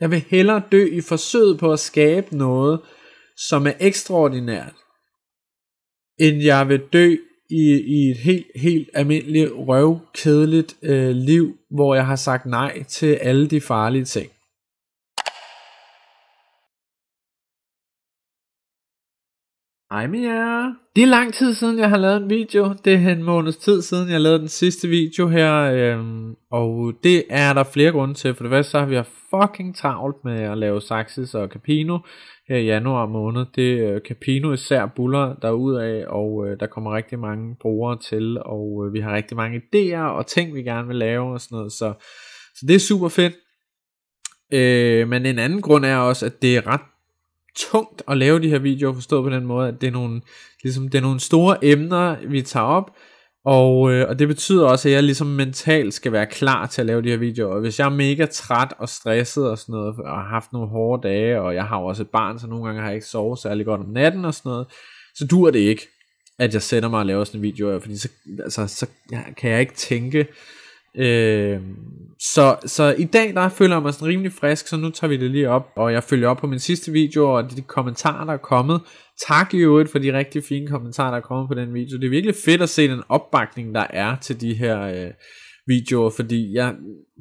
Jeg vil hellere dø i forsøget på at skabe noget, som er ekstraordinært, end jeg vil dø i, i et helt, helt almindeligt, røvkedeligt øh, liv, hvor jeg har sagt nej til alle de farlige ting. Hej med jer. Det er lang tid siden, jeg har lavet en video. Det er en måneds tid siden, jeg lavede den sidste video her. Øhm, og det er der flere grunde til. For det første, så har vi haft fucking travlt med at lave Saxis og Capino her i januar måned. Det øh, Capino især buller af, og øh, der kommer rigtig mange brugere til. Og øh, vi har rigtig mange idéer og ting, vi gerne vil lave og sådan noget. Så, så det er super fedt. Øh, men en anden grund er også, at det er ret tungt at lave de her videoer, forstået på den måde, at det er nogle, ligesom, det er nogle store emner, vi tager op, og, øh, og det betyder også, at jeg ligesom mentalt skal være klar til at lave de her videoer. Og hvis jeg er mega træt og stresset og sådan noget, og har haft nogle hårde dage, og jeg har jo også et barn, så nogle gange har jeg ikke sovet særlig godt om natten og sådan noget, så dur det ikke, at jeg sætter mig og laver sådan en video, fordi så, altså, så kan jeg ikke tænke Øh, så, så i dag der føler jeg mig sådan rimelig frisk, så nu tager vi det lige op, og jeg følger op på min sidste video, og de kommentarer, der er kommet. Tak i øvrigt for de rigtig fine kommentarer, der er kommet på den video. Det er virkelig fedt at se den opbakning, der er til de her øh, videoer, fordi jeg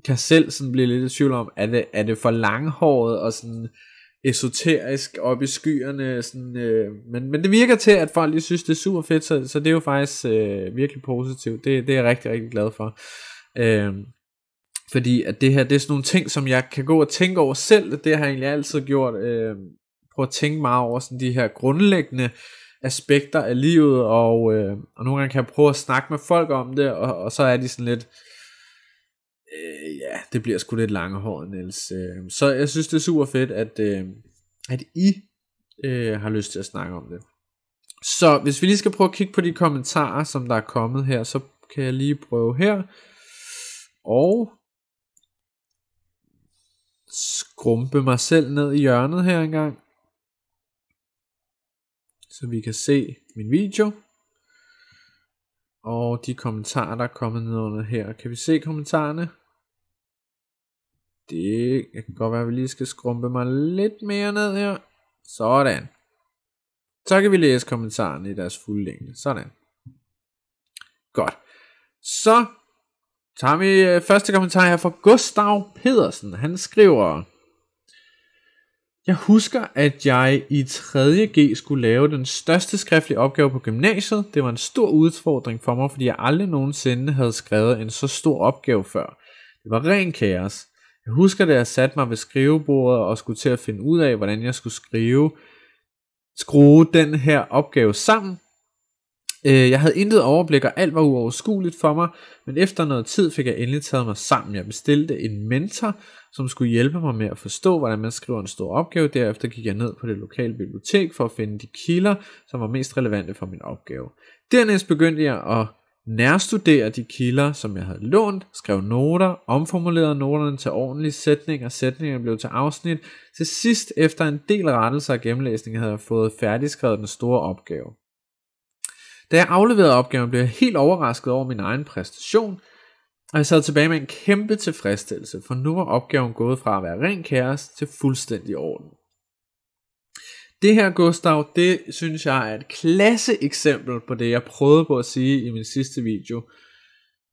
kan selv sådan blive lidt i tvivl om, er det, er det for langhåret og sådan esoterisk op i skyerne, sådan, øh, men, men det virker til, at folk lige synes, det er super fedt, så, så det er jo faktisk øh, virkelig positivt. Det, det er jeg rigtig, rigtig glad for. Øh, fordi at det her, det er sådan nogle ting, som jeg kan gå og tænke over selv, det har jeg egentlig altid gjort. Øh, prøv at tænke meget over sådan de her grundlæggende aspekter af livet, og, øh, og nogle gange kan jeg prøve at snakke med folk om det, og, og så er de sådan lidt, øh, ja, det bliver sgu lidt lange hår, Niels. Øh, så jeg synes, det er super fedt, at, øh, at I øh, har lyst til at snakke om det. Så hvis vi lige skal prøve at kigge på de kommentarer, som der er kommet her, så kan jeg lige prøve her og skrumpe mig selv ned i hjørnet her engang, så vi kan se min video. Og de kommentarer, der er kommet ned under her. Kan vi se kommentarerne? Det kan godt være, at vi lige skal skrumpe mig lidt mere ned her. Sådan. Så kan vi læse kommentarerne i deres fulde længde. Sådan. Godt. Så tager vi øh, første kommentar her fra Gustav Pedersen. Han skriver, jeg husker, at jeg i 3.G skulle lave den største skriftlige opgave på gymnasiet. Det var en stor udfordring for mig, fordi jeg aldrig nogensinde havde skrevet en så stor opgave før. Det var ren kaos. Jeg husker, da jeg satte mig ved skrivebordet og skulle til at finde ud af, hvordan jeg skulle skrive, skrue den her opgave sammen. Øh, jeg havde intet overblik, og alt var uoverskueligt for mig, men efter noget tid fik jeg endelig taget mig sammen. Jeg bestilte en mentor, som skulle hjælpe mig med at forstå, hvordan man skriver en stor opgave. Derefter gik jeg ned på det lokale bibliotek for at finde de kilder, som var mest relevante for min opgave. Dernæst begyndte jeg at nærstudere de kilder, som jeg havde lånt, skrev noter, omformulerede noterne til ordentlige sætninger, sætningerne blev til afsnit. Til sidst, efter en del rettelser og gennemlæsning, havde jeg fået færdigskrevet den store opgave. Da jeg afleverede opgaven, blev jeg helt overrasket over min egen præstation, og jeg sad tilbage med en kæmpe tilfredsstillelse, for nu var opgaven gået fra at være ren kaos til fuldstændig orden. Det her, Gustav, det synes jeg er et klasse eksempel på det, jeg prøvede på at sige i min sidste video.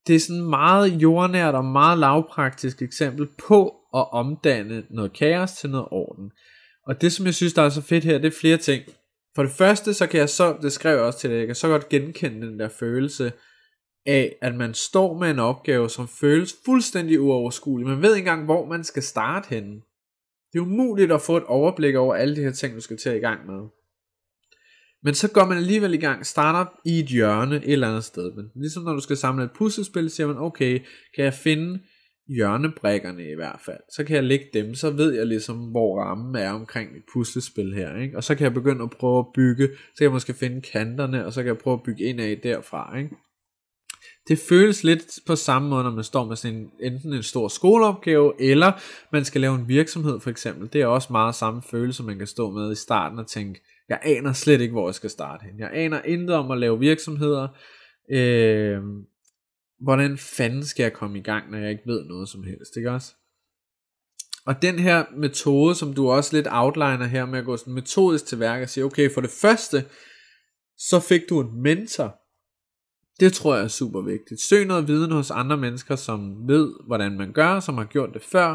Det er sådan meget jordnært og meget lavpraktisk eksempel på at omdanne noget kaos til noget orden. Og det, som jeg synes, der er så fedt her, det er flere ting. For det første, så kan jeg så, det skrev jeg også til dig, jeg kan så godt genkende den der følelse af, at man står med en opgave, som føles fuldstændig uoverskuelig. Man ved ikke engang, hvor man skal starte henne. Det er umuligt at få et overblik over alle de her ting, du skal til i gang med. Men så går man alligevel i gang, starter i et hjørne et eller andet sted. Men ligesom når du skal samle et puslespil, siger man, okay, kan jeg finde hjørnebrækkerne i hvert fald, så kan jeg lægge dem, så ved jeg ligesom, hvor rammen er omkring mit puslespil her, ikke? og så kan jeg begynde at prøve at bygge, så kan jeg måske finde kanterne, og så kan jeg prøve at bygge ind af derfra. Ikke? Det føles lidt på samme måde, når man står med sådan en, enten en stor skoleopgave, eller man skal lave en virksomhed for eksempel. Det er også meget samme følelse, man kan stå med i starten og tænke, jeg aner slet ikke, hvor jeg skal starte hen. Jeg aner intet om at lave virksomheder, øh, hvordan fanden skal jeg komme i gang, når jeg ikke ved noget som helst, ikke også? Og den her metode, som du også lidt outliner her med at gå sådan metodisk til værk og sige, okay, for det første, så fik du en mentor. Det tror jeg er super vigtigt. Søg noget viden hos andre mennesker, som ved, hvordan man gør, som har gjort det før,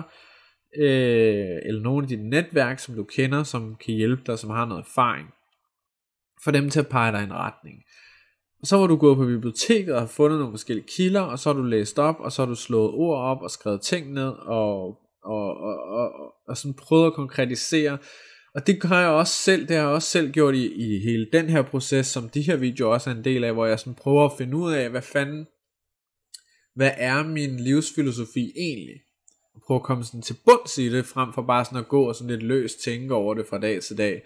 øh, eller nogle af dine netværk, som du kender, som kan hjælpe dig, som har noget erfaring. For dem til at pege dig i en retning. Og så var du gået på biblioteket og har fundet nogle forskellige kilder, og så har du læst op, og så har du slået ord op og skrevet ting ned, og, og, og, og, og sådan prøvet at konkretisere. Og det gør jeg også selv, det har jeg også selv gjort i, i hele den her proces, som de her videoer også er en del af, hvor jeg sådan prøver at finde ud af, hvad fanden, hvad er min livsfilosofi egentlig? Og prøve at komme sådan til bunds i det, frem for bare sådan at gå og sådan lidt løst tænke over det fra dag til dag.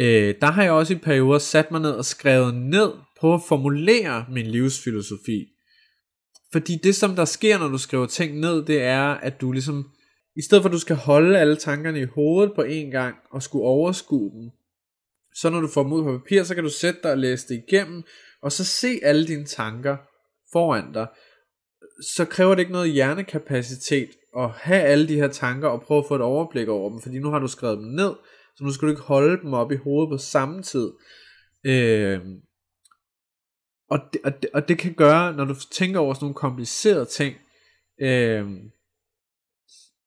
Øh, der har jeg også i perioder sat mig ned og skrevet ned, prøve at formulere min livsfilosofi. Fordi det, som der sker, når du skriver ting ned, det er, at du ligesom, i stedet for at du skal holde alle tankerne i hovedet på en gang, og skulle overskue dem, så når du får dem ud på papir, så kan du sætte dig og læse det igennem, og så se alle dine tanker foran dig. Så kræver det ikke noget hjernekapacitet at have alle de her tanker og prøve at få et overblik over dem, fordi nu har du skrevet dem ned, så nu skal du ikke holde dem op i hovedet på samme tid. Øh, og, det, og, det, og det kan gøre, når du tænker over sådan nogle komplicerede ting, øh,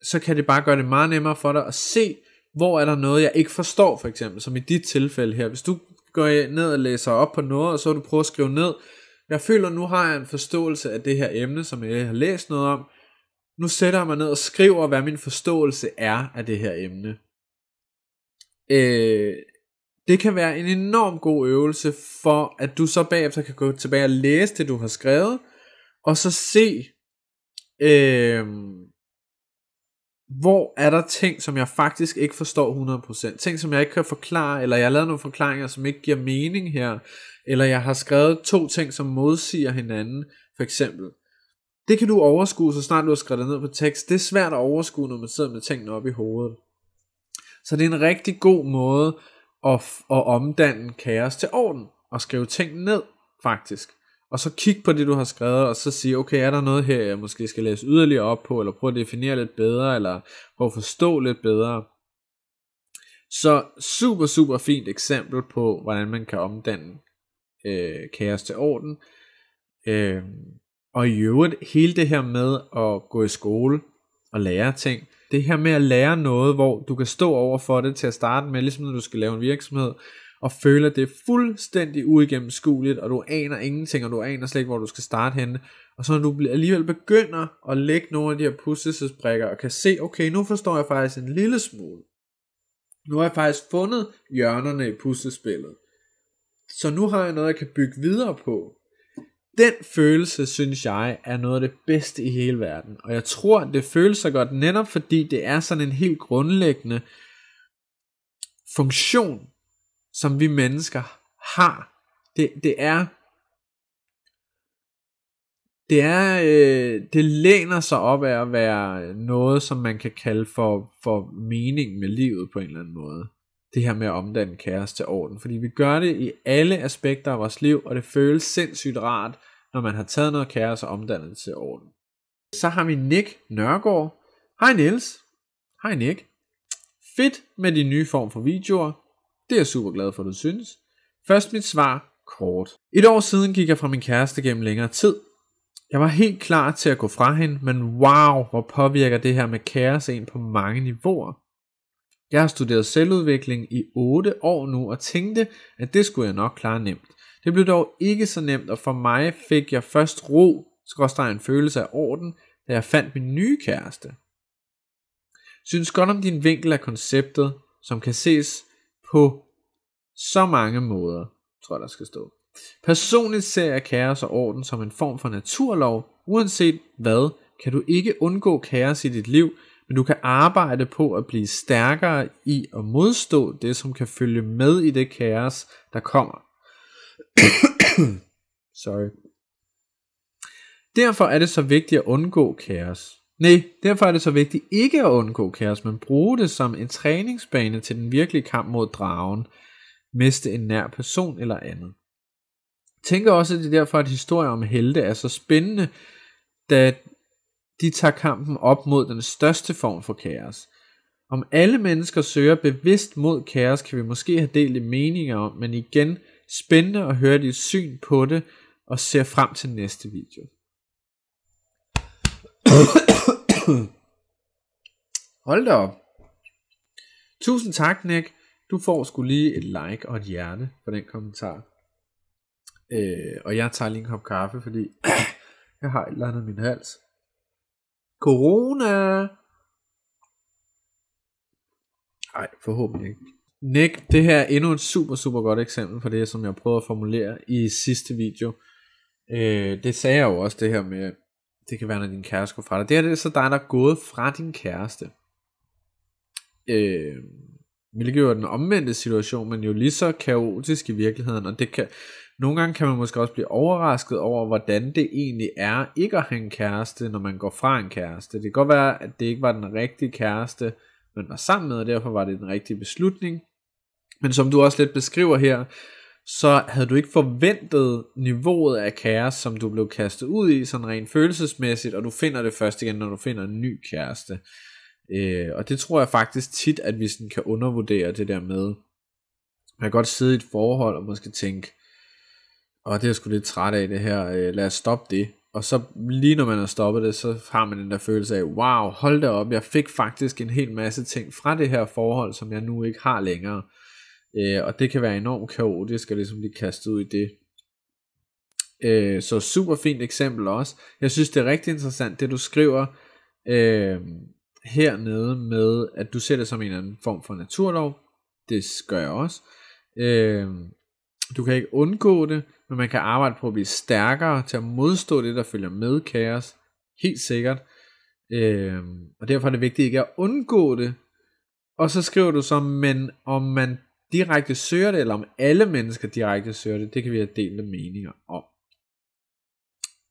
så kan det bare gøre det meget nemmere for dig at se, hvor er der noget, jeg ikke forstår, for eksempel, som i dit tilfælde her. Hvis du går ned og læser op på noget, og så du prøver at skrive ned, jeg føler, nu har jeg en forståelse af det her emne, som jeg har læst noget om. Nu sætter jeg mig ned og skriver, hvad min forståelse er af det her emne. Øh, det kan være en enorm god øvelse for, at du så bagefter kan gå tilbage og læse det, du har skrevet, og så se, øh, hvor er der ting, som jeg faktisk ikke forstår 100%. Ting, som jeg ikke kan forklare, eller jeg har lavet nogle forklaringer, som ikke giver mening her, eller jeg har skrevet to ting, som modsiger hinanden, for eksempel. Det kan du overskue, så snart du har skrevet ned på tekst. Det er svært at overskue, når man sidder med tingene op i hovedet. Så det er en rigtig god måde og, og omdanne kaos til orden, og skrive ting ned, faktisk. Og så kig på det, du har skrevet, og så sige, okay, er der noget her, jeg måske skal læse yderligere op på, eller prøve at definere lidt bedre, eller prøve at forstå lidt bedre. Så super, super fint eksempel på, hvordan man kan omdanne øh, kaos til orden. Øh, og i øvrigt, hele det her med at gå i skole og lære ting, det her med at lære noget, hvor du kan stå over for det til at starte med, ligesom når du skal lave en virksomhed, og føler det fuldstændig uigennemskueligt, og du aner ingenting, og du aner slet ikke, hvor du skal starte henne. Og så når du alligevel begynder at lægge nogle af de her puslespilsbrikker, og kan se, okay, nu forstår jeg faktisk en lille smule. Nu har jeg faktisk fundet hjørnerne i puslespillet. Så nu har jeg noget, jeg kan bygge videre på. Den følelse, synes jeg, er noget af det bedste i hele verden. Og jeg tror, det føles så godt, netop fordi det er sådan en helt grundlæggende funktion, som vi mennesker har. Det, det er det er øh, det læner sig op af at være noget, som man kan kalde for, for mening med livet på en eller anden måde det her med at omdanne kaos til orden, fordi vi gør det i alle aspekter af vores liv, og det føles sindssygt rart, når man har taget noget kaos og omdannet det til orden. Så har vi Nick Nørgaard. Hej Niels. Hej Nick. Fedt med din nye form for videoer. Det er jeg super glad for, du synes. Først mit svar kort. Et år siden gik jeg fra min kæreste gennem længere tid. Jeg var helt klar til at gå fra hende, men wow, hvor påvirker det her med kaos en på mange niveauer. Jeg har studeret selvudvikling i 8 år nu og tænkte, at det skulle jeg nok klare nemt. Det blev dog ikke så nemt, og for mig fik jeg først ro, skråstrej en følelse af orden, da jeg fandt min nye kæreste. Synes godt om din vinkel af konceptet, som kan ses på så mange måder, tror jeg, der skal stå. Personligt ser jeg kaos og orden som en form for naturlov. Uanset hvad, kan du ikke undgå kaos i dit liv, men du kan arbejde på at blive stærkere i at modstå det, som kan følge med i det kaos, der kommer. Sorry. Derfor er det så vigtigt at undgå kaos. Nej, derfor er det så vigtigt ikke at undgå kaos, men bruge det som en træningsbane til den virkelige kamp mod dragen, miste en nær person eller andet. Tænk tænker også, at det er derfor, at historier om helte er så spændende, da de tager kampen op mod den største form for kaos. Om alle mennesker søger bevidst mod kaos, kan vi måske have delte meninger om, men igen spændende at høre dit syn på det, og ser frem til næste video. Hold da op. Tusind tak, Nick. Du får sgu lige et like og et hjerte for den kommentar. Øh, og jeg tager lige en kop kaffe, fordi jeg har et eller andet i min hals. Corona. Nej, forhåbentlig ikke. Nick, det her er endnu et super, super godt eksempel på det, som jeg prøvede at formulere i sidste video. Øh, det sagde jeg jo også, det her med, det kan være, når din kæreste går fra dig. Det her det er så dig, der er gået fra din kæreste. Øh, Hvilket jo er den omvendte situation, men jo lige så kaotisk i virkeligheden, og det kan, nogle gange kan man måske også blive overrasket over, hvordan det egentlig er ikke at have en kæreste, når man går fra en kæreste. Det kan godt være, at det ikke var den rigtige kæreste, man var sammen med, og derfor var det den rigtige beslutning. Men som du også lidt beskriver her, så havde du ikke forventet niveauet af kaos, som du blev kastet ud i, sådan rent følelsesmæssigt, og du finder det først igen, når du finder en ny kæreste. Øh, og det tror jeg faktisk tit, at vi sådan kan undervurdere det der med, man kan godt sidde i et forhold og måske tænke, og det er jeg sgu lidt træt af det her, øh, lad os stoppe det. Og så lige når man har stoppet det, så har man den der følelse af, wow, hold da op, jeg fik faktisk en hel masse ting fra det her forhold, som jeg nu ikke har længere. Øh, og det kan være enormt kaotisk at ligesom blive kastet ud i det. Øh, så super fint eksempel også. Jeg synes, det er rigtig interessant, det du skriver, øh, hernede med, at du ser det som en eller anden form for naturlov. Det gør jeg også. Øh, du kan ikke undgå det, men man kan arbejde på at blive stærkere til at modstå det, der følger med kaos. Helt sikkert. Øh, og derfor er det vigtigt ikke at undgå det. Og så skriver du så, men om man direkte søger det, eller om alle mennesker direkte søger det, det kan vi have delte meninger om.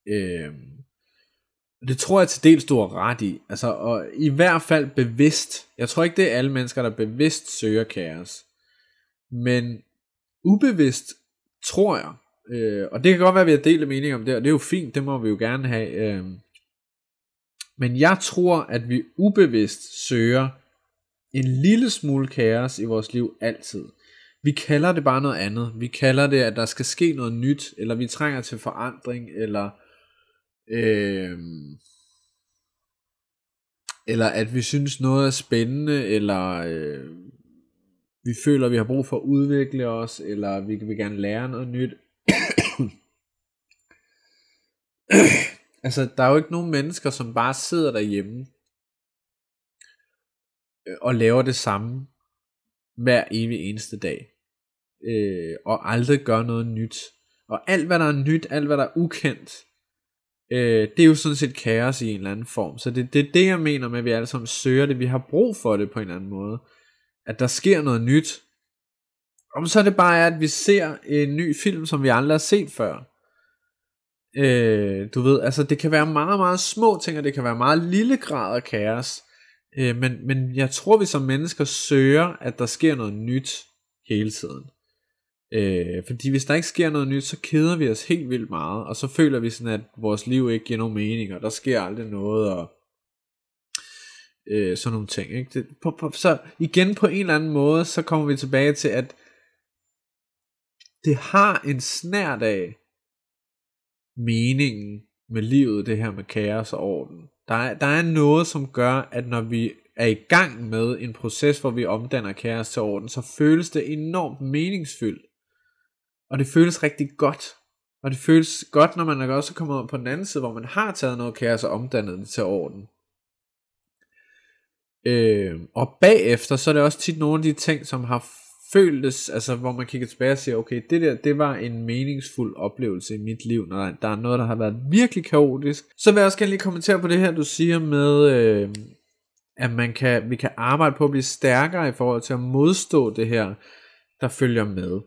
Øh, det tror jeg til dels, du har ret i. Altså, og i hvert fald bevidst. Jeg tror ikke, det er alle mennesker, der bevidst søger kaos. Men ubevidst tror jeg, øh, og det kan godt være, at vi har delt mening om det, og det er jo fint, det må vi jo gerne have. Øh. Men jeg tror, at vi ubevidst søger en lille smule kaos i vores liv altid. Vi kalder det bare noget andet. Vi kalder det, at der skal ske noget nyt, eller vi trænger til forandring, eller Øhm, eller at vi synes noget er spændende, eller øh, vi føler, vi har brug for at udvikle os, eller vi vil gerne lære noget nyt. altså, der er jo ikke nogen mennesker, som bare sidder derhjemme øh, og laver det samme hver evig eneste dag. Øh, og aldrig gør noget nyt. Og alt, hvad der er nyt, alt, hvad der er ukendt, øh, det er jo sådan set kaos i en eller anden form. Så det, det det, jeg mener med, at vi alle sammen søger det. Vi har brug for det på en eller anden måde. At der sker noget nyt. Om så er det bare, at vi ser en ny film, som vi aldrig har set før. Øh, du ved, altså det kan være meget, meget små ting, og det kan være meget lille grad af kaos. Øh, men, men jeg tror, vi som mennesker søger, at der sker noget nyt hele tiden. Øh, fordi hvis der ikke sker noget nyt, så keder vi os helt vildt meget, og så føler vi sådan, at vores liv ikke giver nogen mening, og der sker aldrig noget, og øh, sådan nogle ting. Ikke? Det, på, på, så igen på en eller anden måde, så kommer vi tilbage til, at det har en snær dag meningen med livet, det her med kaos og orden. Der er, der er noget, som gør, at når vi er i gang med en proces, hvor vi omdanner kaos til orden, så føles det enormt meningsfyldt. Og det føles rigtig godt. Og det føles godt, når man også kommet ud på den anden side, hvor man har taget noget kaos og omdannet det til orden. Øh, og bagefter, så er det også tit nogle af de ting, som har føltes, altså hvor man kigger tilbage og siger, okay, det der, det var en meningsfuld oplevelse i mit liv, når der er noget, der har været virkelig kaotisk. Så vil jeg også gerne lige kommentere på det her, du siger med, øh, at man kan, vi kan arbejde på at blive stærkere i forhold til at modstå det her, der følger med.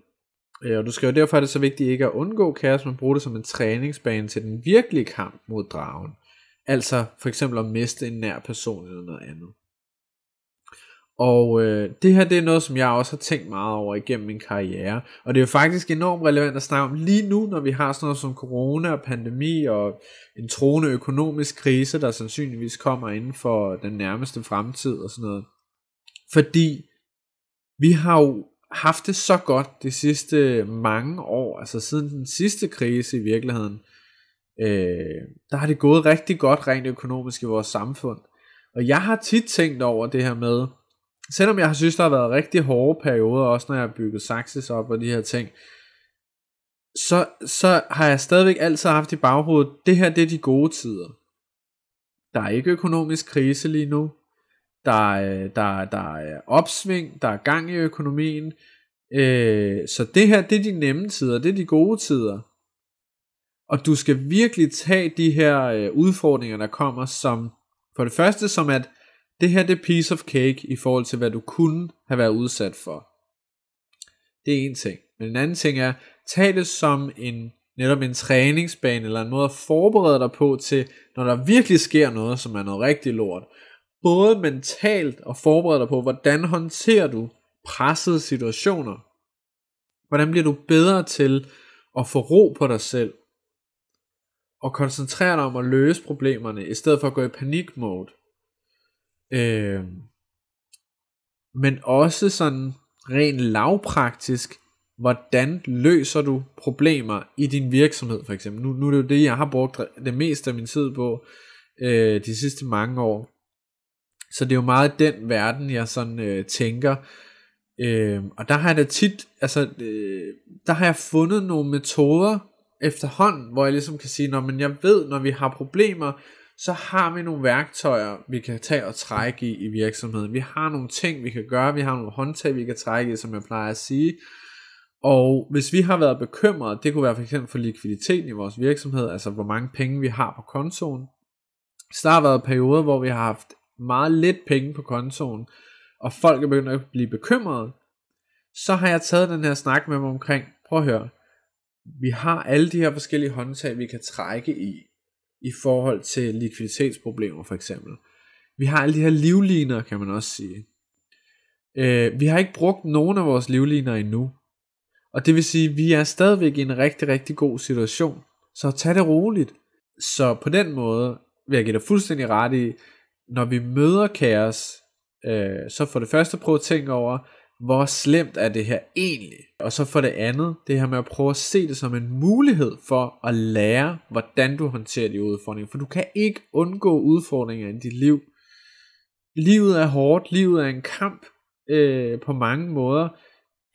Ja, øh, og du skal jo derfor er det så vigtigt ikke at undgå kaos, men bruge det som en træningsbane til den virkelige kamp mod dragen. Altså for eksempel at miste en nær person eller noget andet. Og øh, det her det er noget, som jeg også har tænkt meget over igennem min karriere. Og det er jo faktisk enormt relevant at snakke om lige nu, når vi har sådan noget som corona og pandemi og en troende økonomisk krise, der sandsynligvis kommer inden for den nærmeste fremtid og sådan noget. Fordi vi har jo haft det så godt de sidste mange år, altså siden den sidste krise i virkeligheden, øh, der har det gået rigtig godt rent økonomisk i vores samfund. Og jeg har tit tænkt over det her med, selvom jeg har synes, der har været rigtig hårde perioder, også når jeg har bygget Saxis op og de her ting, så, så har jeg stadigvæk altid haft i baghovedet, det her det er de gode tider. Der er ikke økonomisk krise lige nu der, øh, der, der er opsving, der er gang i økonomien. Øh, så det her, det er de nemme tider, det er de gode tider. Og du skal virkelig tage de her øh, udfordringer, der kommer, som for det første som at det her det er piece of cake i forhold til, hvad du kunne have været udsat for. Det er en ting. Men en anden ting er, tag det som en netop en træningsbane eller en måde at forberede dig på til, når der virkelig sker noget, som er noget rigtig lort både mentalt og forberede dig på, hvordan håndterer du pressede situationer? Hvordan bliver du bedre til at få ro på dig selv? Og koncentrere dig om at løse problemerne, i stedet for at gå i panikmode. Øh, men også sådan rent lavpraktisk, hvordan løser du problemer i din virksomhed for eksempel. Nu, nu er det jo det, jeg har brugt det meste af min tid på øh, de sidste mange år. Så det er jo meget den verden, jeg sådan øh, tænker. Øh, og der har jeg da tit, altså, øh, der har jeg fundet nogle metoder efterhånden, hvor jeg ligesom kan sige, når men jeg ved, når vi har problemer, så har vi nogle værktøjer, vi kan tage og trække i i virksomheden. Vi har nogle ting, vi kan gøre, vi har nogle håndtag, vi kan trække i, som jeg plejer at sige. Og hvis vi har været bekymrede, det kunne være for eksempel for likviditeten i vores virksomhed, altså hvor mange penge vi har på kontoen. Så der har været perioder, hvor vi har haft meget lidt penge på kontoen, og folk er begyndt at blive bekymrede, så har jeg taget den her snak med dem omkring, prøv at høre, vi har alle de her forskellige håndtag, vi kan trække i, i forhold til likviditetsproblemer for eksempel. Vi har alle de her livliner, kan man også sige. Øh, vi har ikke brugt nogen af vores livliner endnu. Og det vil sige, at vi er stadigvæk i en rigtig, rigtig god situation. Så tag det roligt. Så på den måde vil jeg give dig fuldstændig ret i, når vi møder kaos, øh, så for det første prøve at tænke over, hvor slemt er det her egentlig? Og så for det andet, det her med at prøve at se det som en mulighed for at lære, hvordan du håndterer de udfordringer. For du kan ikke undgå udfordringer i dit liv. Livet er hårdt, livet er en kamp øh, på mange måder.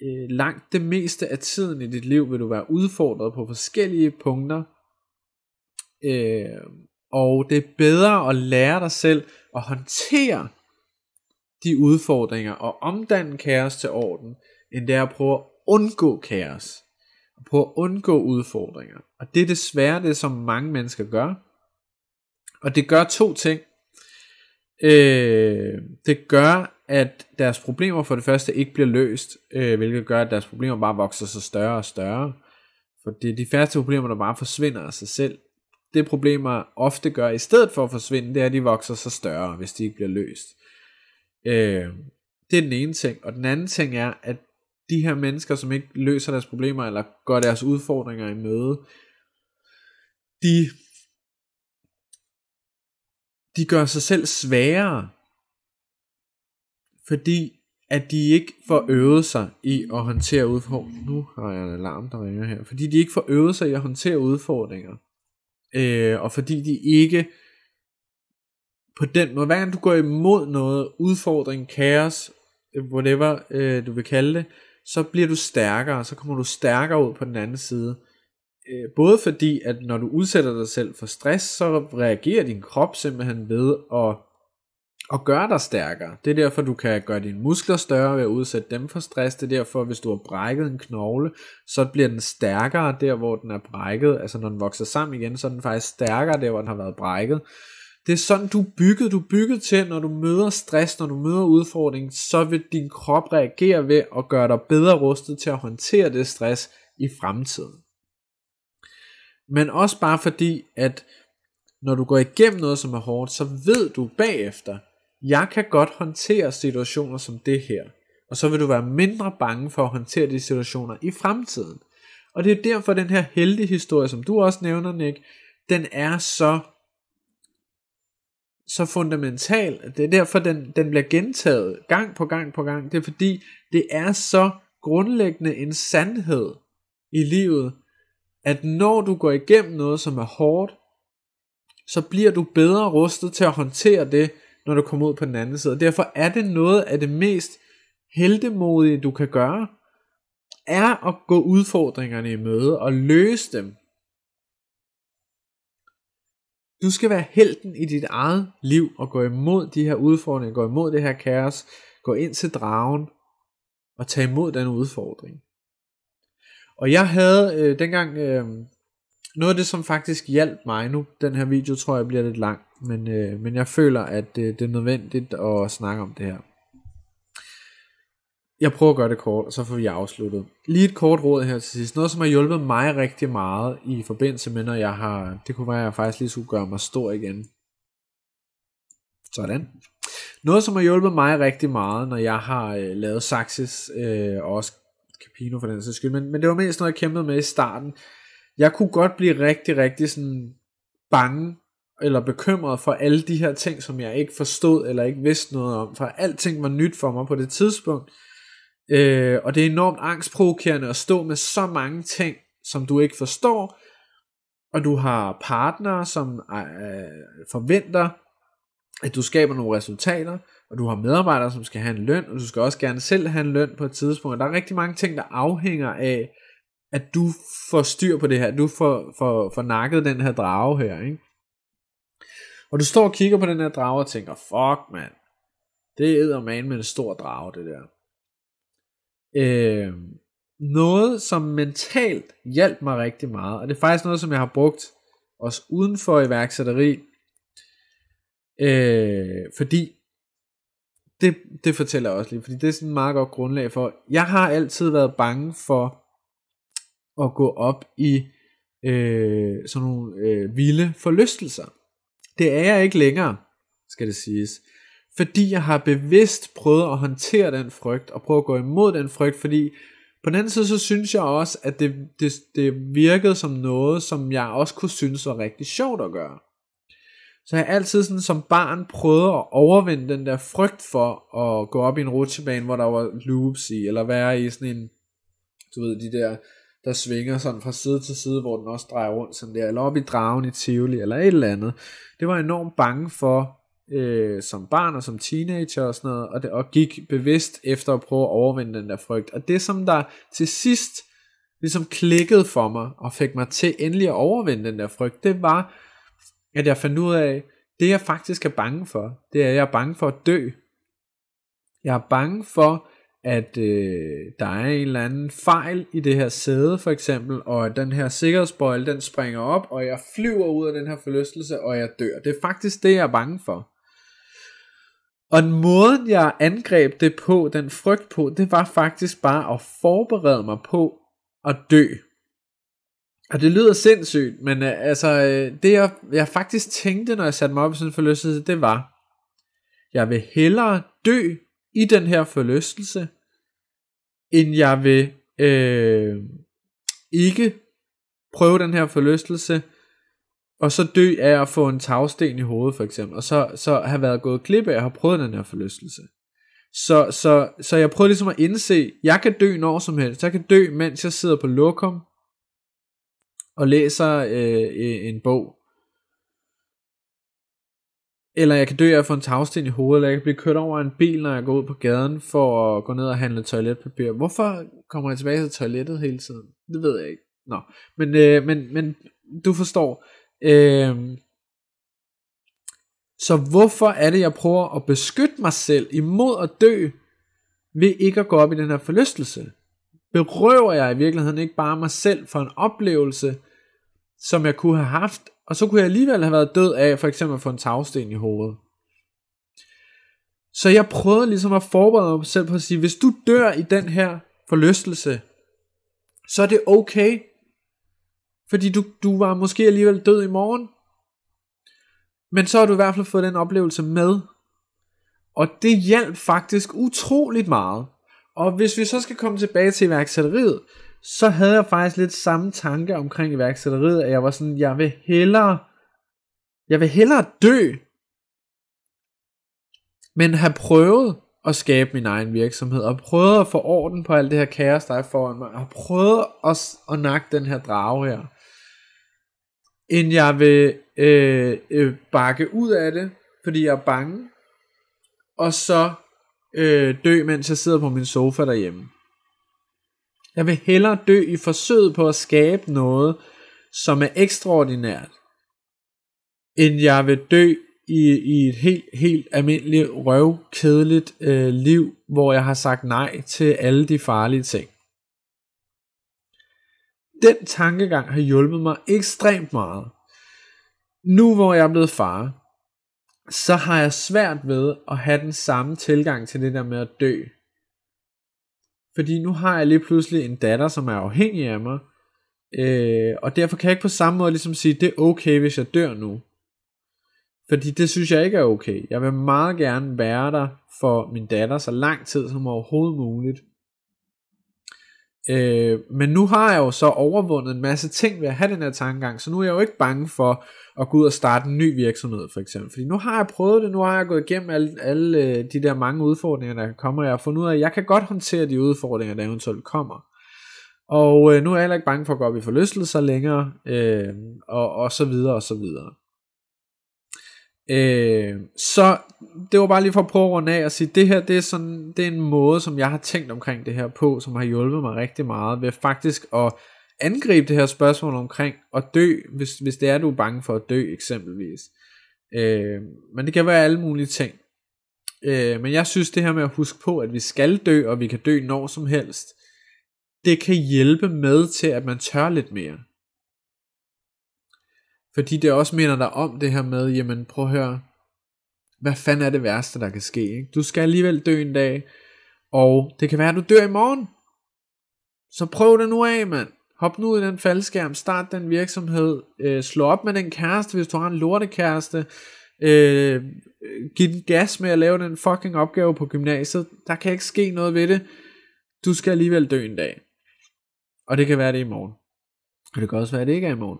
Øh, langt det meste af tiden i dit liv vil du være udfordret på forskellige punkter. Øh, og det er bedre at lære dig selv at håndtere de udfordringer og omdanne kaos til orden, end det er at prøve at undgå kaos. Og prøve at undgå udfordringer. Og det er desværre det, som mange mennesker gør. Og det gør to ting. Øh, det gør, at deres problemer for det første ikke bliver løst, øh, hvilket gør, at deres problemer bare vokser sig større og større. For det er de færreste problemer, der bare forsvinder af sig selv. Det problemer ofte gør i stedet for at forsvinde, det er, at de vokser så større, hvis de ikke bliver løst. Øh, det er den ene ting. Og den anden ting er, at de her mennesker, som ikke løser deres problemer eller går deres udfordringer i møde, de, de gør sig selv sværere, fordi at de ikke får øvet sig i at håndtere udfordringer. Nu har jeg en alarm, der ringer her. Fordi de ikke får øvet sig i at håndtere udfordringer. Øh, og fordi de ikke på den måde, hver gang du går imod noget, udfordring, kaos, øh, whatever øh, du vil kalde det, så bliver du stærkere, så kommer du stærkere ud på den anden side. Øh, både fordi, at når du udsætter dig selv for stress, så reagerer din krop simpelthen ved at og gøre dig stærkere. Det er derfor, du kan gøre dine muskler større ved at udsætte dem for stress. Det er derfor, hvis du har brækket en knogle, så bliver den stærkere der, hvor den er brækket. Altså når den vokser sammen igen, så er den faktisk stærkere der, hvor den har været brækket. Det er sådan, du er bygget. Du er bygget til, når du møder stress, når du møder udfordring, så vil din krop reagere ved at gøre dig bedre rustet til at håndtere det stress i fremtiden. Men også bare fordi, at når du går igennem noget, som er hårdt, så ved du bagefter, jeg kan godt håndtere situationer som det her, og så vil du være mindre bange for at håndtere de situationer i fremtiden. Og det er derfor den her heldige historie, som du også nævner, Nick, den er så så fundamental. Det er derfor, den, den bliver gentaget gang på gang på gang. Det er fordi, det er så grundlæggende en sandhed i livet, at når du går igennem noget, som er hårdt, så bliver du bedre rustet til at håndtere det, når du kommer ud på den anden side. Derfor er det noget af det mest heldemodige, du kan gøre, er at gå udfordringerne i møde og løse dem. Du skal være helten i dit eget liv og gå imod de her udfordringer, gå imod det her kaos, gå ind til dragen og tage imod den udfordring. Og jeg havde øh, dengang, øh, noget af det, som faktisk hjalp mig nu, den her video tror jeg bliver lidt lang, men, øh, men jeg føler, at øh, det er nødvendigt at snakke om det her. Jeg prøver at gøre det kort, og så får vi afsluttet. Lige et kort råd her til sidst. Noget, som har hjulpet mig rigtig meget i forbindelse med, når jeg har... Det kunne være, at jeg faktisk lige skulle gøre mig stor igen. Sådan. Noget, som har hjulpet mig rigtig meget, når jeg har øh, lavet Saxis, øh, og også Capino for den sags skyld, men, men det var mest noget, jeg kæmpede med i starten, jeg kunne godt blive rigtig, rigtig sådan bange eller bekymret for alle de her ting, som jeg ikke forstod eller ikke vidste noget om, for alting var nyt for mig på det tidspunkt. Øh, og det er enormt angstprovokerende at stå med så mange ting, som du ikke forstår, og du har partnere, som øh, forventer, at du skaber nogle resultater, og du har medarbejdere, som skal have en løn, og du skal også gerne selv have en løn på et tidspunkt. Og der er rigtig mange ting, der afhænger af, at du får styr på det her, du får, får, får nakket den her drage her, ikke? Og du står og kigger på den her drage og tænker, fuck mand, det er man med en stor drage, det der. Øh, noget, som mentalt hjalp mig rigtig meget, og det er faktisk noget, som jeg har brugt også uden for iværksætteri, øh, fordi det, det fortæller jeg også lige, fordi det er sådan et meget godt grundlag for, jeg har altid været bange for at gå op i øh, sådan nogle øh, vilde forlystelser. Det er jeg ikke længere, skal det siges. Fordi jeg har bevidst prøvet at håndtere den frygt, og prøve at gå imod den frygt, fordi på den anden side, så synes jeg også, at det, det, det virkede som noget, som jeg også kunne synes var rigtig sjovt at gøre. Så jeg har altid sådan som barn prøvet at overvinde den der frygt for at gå op i en rutsjebane, hvor der var loops i, eller være i sådan en, du ved, de der der svinger sådan fra side til side, hvor den også drejer rundt sådan der, eller op i dragen i Tivoli, eller et eller andet. Det var jeg enormt bange for, øh, som barn og som teenager og sådan noget, og, det, og gik bevidst efter at prøve at overvinde den der frygt. Og det som der til sidst ligesom klikkede for mig, og fik mig til endelig at overvinde den der frygt, det var, at jeg fandt ud af, det jeg faktisk er bange for, det er, at jeg er bange for at dø. Jeg er bange for, at øh, der er en eller anden fejl i det her sæde for eksempel, og at den her sikkerhedsbøjle, den springer op, og jeg flyver ud af den her forlystelse, og jeg dør. Det er faktisk det, jeg er bange for. Og den måde, jeg angreb det på, den frygt på, det var faktisk bare at forberede mig på at dø. Og det lyder sindssygt, men øh, altså, øh, det jeg, jeg faktisk tænkte, når jeg satte mig op i sådan en forlystelse, det var, jeg vil hellere dø, i den her forlystelse, end jeg vil øh, ikke prøve den her forlystelse, og så dø af at få en tagsten i hovedet for eksempel, og så, så have været gået klip af at have prøvet den her forlystelse. Så, så, så jeg prøver ligesom at indse, jeg kan dø når som helst, jeg kan dø mens jeg sidder på lokum og læser øh, en bog, eller jeg kan dø af at få en tagsten i hovedet, eller jeg kan blive kørt over en bil, når jeg går ud på gaden for at gå ned og handle toiletpapir. Hvorfor kommer jeg tilbage til toilettet hele tiden? Det ved jeg ikke. Nå, men, øh, men, men du forstår. Øh, så hvorfor er det, jeg prøver at beskytte mig selv imod at dø, ved ikke at gå op i den her forlystelse? Berøver jeg i virkeligheden ikke bare mig selv for en oplevelse, som jeg kunne have haft og så kunne jeg alligevel have været død af for eksempel at få en tagsten i hovedet. Så jeg prøvede ligesom at forberede mig selv på at sige, hvis du dør i den her forlystelse, så er det okay. Fordi du, du var måske alligevel død i morgen. Men så har du i hvert fald fået den oplevelse med. Og det hjalp faktisk utroligt meget. Og hvis vi så skal komme tilbage til iværksætteriet, så havde jeg faktisk lidt samme tanke omkring iværksætteriet, at jeg var sådan, jeg vil hellere, jeg vil hellere dø, men have prøvet at skabe min egen virksomhed, og prøvet at få orden på alt det her kaos, der er foran mig, og prøvet at, at nakke den her drage her, end jeg vil øh, øh, bakke ud af det, fordi jeg er bange, og så øh, dø, mens jeg sidder på min sofa derhjemme. Jeg vil hellere dø i forsøget på at skabe noget, som er ekstraordinært, end jeg vil dø i, i et helt, helt almindeligt røvkedeligt øh, liv, hvor jeg har sagt nej til alle de farlige ting. Den tankegang har hjulpet mig ekstremt meget. Nu hvor jeg er blevet far, så har jeg svært ved at have den samme tilgang til det der med at dø fordi nu har jeg lige pludselig en datter, som er afhængig af mig, øh, og derfor kan jeg ikke på samme måde ligesom sige, det er okay, hvis jeg dør nu. Fordi det synes jeg ikke er okay. Jeg vil meget gerne være der for min datter så lang tid som overhovedet muligt. Øh, men nu har jeg jo så overvundet en masse ting ved at have den her tankegang, så nu er jeg jo ikke bange for at gå ud og starte en ny virksomhed for eksempel. Fordi nu har jeg prøvet det, nu har jeg gået igennem alle, alle øh, de der mange udfordringer, der kommer, og jeg har fundet ud af, at jeg kan godt håndtere de udfordringer, der eventuelt kommer. Og øh, nu er jeg heller ikke bange for at gå op i forlystelser længere, øh, og, og så videre og så videre. Øh, så det var bare lige for at prøve at runde af og sige, det her det er, sådan, det er en måde, som jeg har tænkt omkring det her på, som har hjulpet mig rigtig meget ved faktisk at angribe det her spørgsmål omkring at dø, hvis, hvis det er, du er bange for at dø eksempelvis. Øh, men det kan være alle mulige ting. Øh, men jeg synes det her med at huske på, at vi skal dø, og vi kan dø når som helst, det kan hjælpe med til, at man tør lidt mere. Fordi det også minder dig om det her med, jamen prøv at høre, hvad fanden er det værste, der kan ske? Ikke? Du skal alligevel dø en dag, og det kan være, at du dør i morgen. Så prøv det nu af, mand. Hop nu ud i den faldskærm, start den virksomhed, øh, slå op med den kæreste, hvis du har en lortekæreste, øh, giv den gas med at lave den fucking opgave på gymnasiet. Der kan ikke ske noget ved det. Du skal alligevel dø en dag. Og det kan være det i morgen. Og det kan også være, at det ikke er i morgen.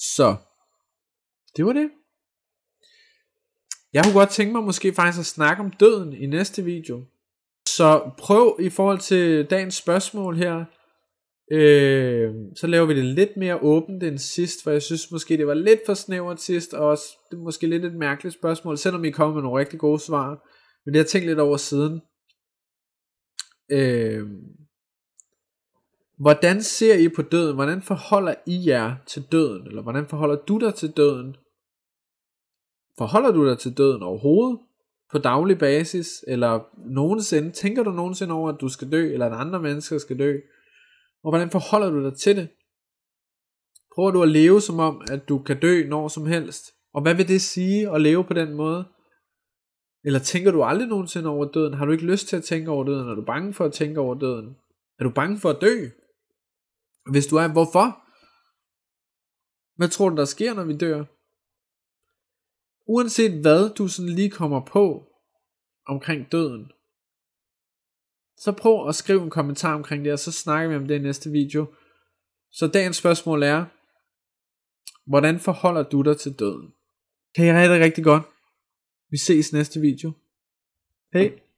Så det var det. Jeg kunne godt tænke mig måske faktisk at snakke om døden i næste video. Så prøv i forhold til dagens spørgsmål her, øh, så laver vi det lidt mere åbent end sidst, for jeg synes måske det var lidt for snævert sidst, og også det er måske lidt et mærkeligt spørgsmål, selvom I kommer med nogle rigtig gode svar. Men det har jeg tænkt lidt over siden. Øh, Hvordan ser I på døden? Hvordan forholder I jer til døden? Eller hvordan forholder du dig til døden? Forholder du dig til døden overhovedet? På daglig basis? Eller nogensinde? Tænker du nogensinde over, at du skal dø? Eller at andre mennesker skal dø? Og hvordan forholder du dig til det? Prøver du at leve som om, at du kan dø når som helst? Og hvad vil det sige at leve på den måde? Eller tænker du aldrig nogensinde over døden? Har du ikke lyst til at tænke over døden? Er du bange for at tænke over døden? Er du bange for at dø? Hvis du er, hvorfor? Hvad tror du, der sker, når vi dør? Uanset hvad du sådan lige kommer på omkring døden, så prøv at skrive en kommentar omkring det, og så snakker vi om det i næste video. Så dagens spørgsmål er, hvordan forholder du dig til døden? Kan I have det rigtig godt? Vi ses næste video. Hej.